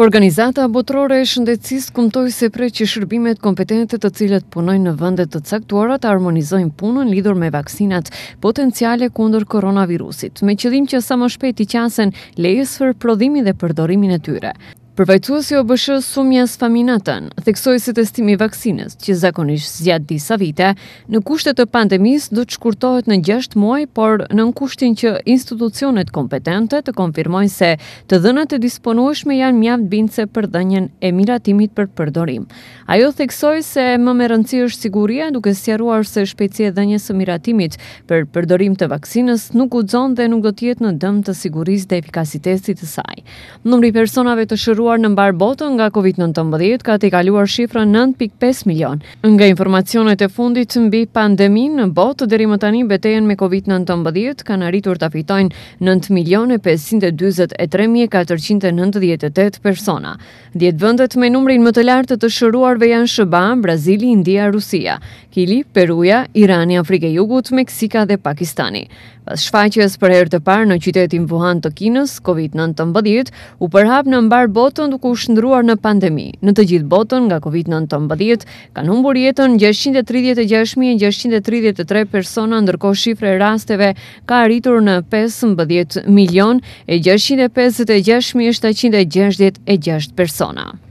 Organizata botërore e shëndetësisë kumtoi se prej që shërbimet kompetente të cilët punojnë në vende të caktuara të harmonizojnë punën lidhur me vaksinat potenciale kundër koronavirusit, me qëllim që sa më shpejt të qasen lejes për prodhimin dhe përdorimin e tyre. Përvajtuësi o bëshë sumjes faminatën, theksoj si testimi vaksines, që zakonisht zjatë disa vite, në kushtet të pandemis do të shkurtohet në 6 muaj, por në në kushtin që institucionet kompetente të konfirmojnë se të dhënët e disponueshme janë mjaft bince për dhenjen e miratimit për përdorim. Ajo theksoj se më me rëndësi është siguria duke sjaruar se shpecie dhenjes e miratimit për përdorim të vaksines nuk u dhe nuk do tjetë në dëm të sigurisë dhe efikasitetit të saj. Numri personave të regjistruar në mbar botën nga COVID-19 ka tejkaluar shifrën 9.5 milion. Nga informacionet e fundit mbi pandeminë në botë deri më tani betejën me COVID-19 kanë arritur ta fitojnë 9 milion e persona. 10 vendet me numrin më të lartë të shëruarve janë SHBA, Brazili, India, Rusia. Kili, Peruja, Irani, Afrike Jugut, Meksika dhe Pakistani. Pas shfaqjes për herë të parë në qytetin Wuhan të Kinës, COVID-19 u përhap në mbar botën duke u shndruar në pandemi. Në të gjithë botën nga COVID-19 kanë humbur jetën 636633 persona, ndërkohë shifra e rasteve ka arritur në 15 milion e 656766 persona.